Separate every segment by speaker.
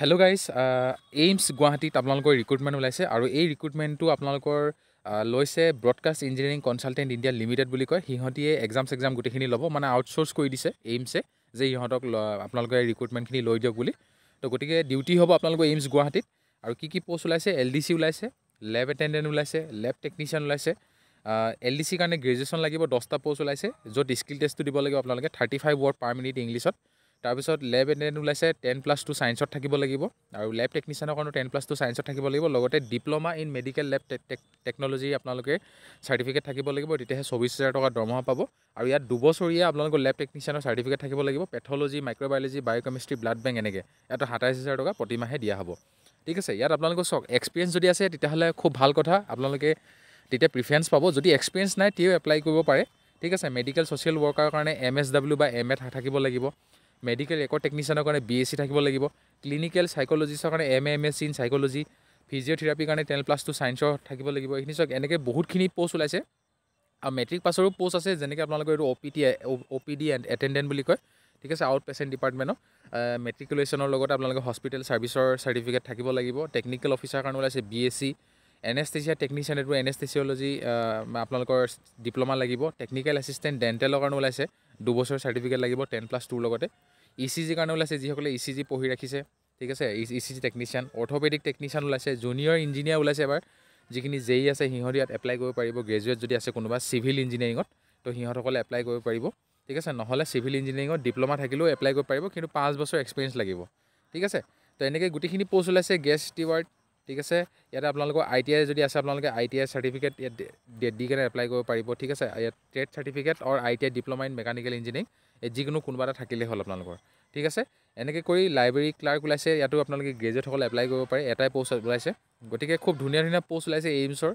Speaker 1: hello' guys AIIMS গুৱাহাটীত আপোনালোকৰ recruitment ওলাইছে আৰু এই ৰিক্ৰুটমেণ্টটো আপোনালোকৰ লৈছে Broadcast Engineering Consultant India Limited বুলি কয় সিহঁতিয়ে এক্সাম চেক্সাম গোটেইখিনি ল'ব মানে আউটচ'ৰ্চ কৰি দিছে এইমছে যে ইহঁতক আপোনালোকে ৰিক্ৰুটমেণ্টখিনি লৈ দিয়ক বুলি ত' গতিকে ডিউটি হ'ব আপোনালোকৰ এইমছ গুৱাহাটীত আৰু কি কি পোষ্ট ওলাইছে এল ডি চি ওলাইছে লেব এটেণ্ডেণ্ট ওলাইছে লেব টেকনিচিয়ান ওলাইছে এল ডি চিৰ কাৰণে গ্ৰেজুৱেশ্যন লাগিব দহটা পোষ্ট ওলাইছে য'ত স্কিল টেষ্টটো দিব লাগিব আপোনালোকে thirty five word per minute ইংলিছত তাৰপিছত লেব এটেণ্ডেণ্ট ওলাইছে টেন প্লাছ টু ছায়েন্সত থাকিব লাগিব আৰু লেব টেকনিচিয়ানৰ কাৰণেও টেন প্লাছ টু ছায়েন্সত থাকিব লাগিব লগতে diploma in medical lab technology আপোনালোকে চাৰ্টিফিকেট থাকিব লাগিব তেতিয়াহে চৌবিছ হাজাৰ টকা দৰমহা পাব আৰু ইয়াত দুবছৰীয়া আপোনালোকৰ লেব টেকনিচিয়ানৰ চাৰ্টিফিকেট থাকিব লাগিব pathology microbiology biochemistry blood bank এনেকৈ ইয়াত সাতাইছ হাজাৰ টকা প্ৰতিমাহে দিয়া হ'ব ঠিক আছে ইয়াত আপোনালোকৰ চাওক এক্সপিৰিয়েঞ্চ যদি আছে তেতিয়াহ'লে খুব ভাল কথা আপোনালোকে তেতিয়া প্ৰিফাৰেঞ্চ পাব যদি এক্সপিৰিয়েঞ্চ নাই তেও এপ্লাই কৰিব পাৰে ঠিক আছে মেডিকেল ছ'চিয়েল ৱৰ্কাৰৰ কাৰণে এম এছ ডাব্লিউ বা এম এত থাকিব লাগিব মেডিকেল ৰেকৰ্ড টেকনিচিয়ানৰ কাৰণে বি এছ চি থাকিব লাগিব ক্লিনিকেল চাইক'লজিষ্টৰ কাৰণে M A M S C in psychology ফিজিঅ'থেৰাপীৰ কাৰণে টেন প্লাছ টু চায়েন্সৰ থাকিব লাগিব এইখিনি চাওক এনেকৈ বহুতখিনি প'ষ্ট ওলাইছে আৰু মেট্ৰিক পাছৰো প'ষ্ট আছে যেনেকৈ আপোনালোকৰ এইটো O' P T O' P D and attendant বুলি কয় ঠিক আছে আউট পেচেণ্ট ডিপাৰ্টমেণ্টৰ মেট্ৰিকুলেশ্যনৰ লগত আপোনালোকে হস্পিটেল ছাৰ্ভিচৰ চাৰ্টিফিকেট থাকিব লাগিব টেকনিকেল অফিচাৰ কাৰণে ওলাইছে B S C N S anaesthesia technician এইটো এন এনেষ্টেচিয়লজি আপোনালোকৰ ডিপ্ল'মা লাগিব টেকনিকেল এছিষ্টেণ্ট ডেণ্টেলৰ কাৰণে ওলাইছে দুবছৰ চাৰ্টিফিকেট লাগিব টেন প্লাছ টুৰ লগতে ই চি জিৰ কাৰণে ওলাইছে যিসকলে ই চি জি পঢ়ি ৰাখিছে ঠিক আছে E C G technician orthopaedic technician ওলাইছে জুনিয়ৰ ইঞ্জিনিয়াৰ ওলাইছে এবাৰ যিখিনি জে ই আছে সিহঁত ইয়াত এপ্লাই কৰিব পাৰিব গ্ৰেজুৱেট যদি আছে কোনোবা চিভিল ইঞ্জিনিয়াৰিঙত তো সিহঁতসকলে এপ্লাই কৰিব পাৰিব ঠিক আছে নহ'লে চিভিল ইঞ্জিনিয়াৰিঙত ডিপ্ল'মা থাকিলেও এপ্লাই কৰিব পাৰিব কিন্তু পাঁচ বছৰ এক্সপেৰিয়েঞ্চ লাগিব ঠিক আছে তো এনেকৈ গোটেইখিনি পোষ্ট ওলাইছে গেছ ষ্টিৱাৰ্ড ঠিক আছে ইয়াতে আপোনালোকৰ আই টি আই যদি আছে আপোনালোকে আই টি আই চাৰ্টিফিকেট ইয়াত ডেট দি কেনে এপ্লাই কৰিব পাৰিব ঠিক আছে ইয়াত trade certificate or I T I diploma in mechanical engineering এই যিকোনো কোনোবা এটা থাকিলেই হ'ল আপোনালোকৰ ঠিক আছে এনেকৈ কৰি লাইব্ৰেৰী ক্লাৰ্ক ওলাইছে ইয়াতো আপোনালোকে গ্ৰেজুৱেটসকলে এপ্লাই কৰিব পাৰে এটাই পষ্ট ওলাইছে গতিকে খুব ধুনীয়া ধুনীয়া পষ্ট ওলাইছে এইমছৰ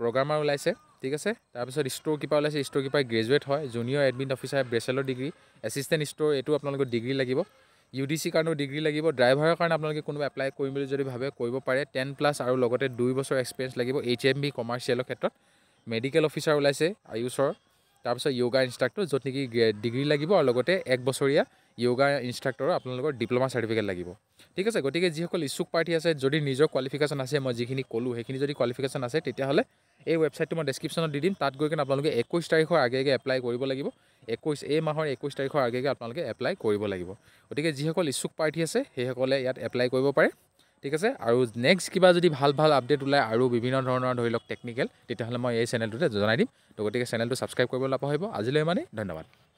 Speaker 1: প্ৰগ্ৰামাৰ ওলাইছে ঠিক আছে তাৰপিছত ষ্ট'ৰ কিপাৰ ওলাইছে ষ্ট'ৰ কিপাৰ গ্ৰেজুৱেট হয় junior admit officer bachelor degree assistant store এইটো আপোনালোকৰ ডিগ্ৰী লাগিব ইউ ডি চি কাৰণেও ডিগ্ৰী লাগিব ড্ৰাইভাৰৰ কাৰণে আপোনালোকে কোনোবা এপ্লাই কৰিম বুলি যদি ভাবে কৰিব পাৰে টেন প্লাছ আৰু লগতে দুই বছৰ এক্সপেৰিয়েঞ্চ লাগিব এইচ এম বি কমাৰ্চিয়েলৰ ক্ষেত্ৰত মেডিকেল অফিচাৰ ওলাইছে আয়ুষৰ তাৰপিছত য়োগা ইনষ্ট্ৰাক্টৰ য'ত নেকি ডিগ্ৰী লাগিব আৰু লগতে এক বছৰীয়া য়োগা ইনষ্ট্ৰাক্টৰ আপোনালোকৰ ডিপ্ল'মা চাৰ্টিফিকেট লাগিব ঠিক আছে গতিকে যিসকল ইচ্ছুক প্ৰাৰ্থী আছে যদি নিজৰ কোৱালিফিকেশ্যন আছে মই যিখিনি ক'লোঁ সেইখিনি যদি কোৱালিফিকেশ্যন আছে তেতিয়াহ'লে এই ৱেবছাইটটো মই ডেছক্ৰিপশ্যনত দি দিম তাত গৈ কিনে আপোনালোকে একৈছ তাৰিখৰ আগে আগে এপ্লাই কৰিব লাগিব একৈছ এই মাহৰ একৈছ তাৰিখৰ আগে আগে আপোনালোকে এপ্লাই কৰিব লাগিব গতিকে যিসকল ইচ্ছুক প্ৰাৰ্থী আছে সেইসকলে ইয়াত এপ্লাই কৰিব পাৰে ঠিক আছে আৰু নেক্সট কিবা যদি ভাল ভাল আপডেট ওলায় আৰু বিভিন্ন ধৰণৰ ধৰি লওক টেকনিকেল তেতিয়াহ'লে মই এই চেনেলটোতে জনাই দিম তো গতিকে চেনেলটো ছাবস্ক্ৰাইব কৰিবলৈ নাপাহৰিব আজিলৈ মানে ধন্যবাদ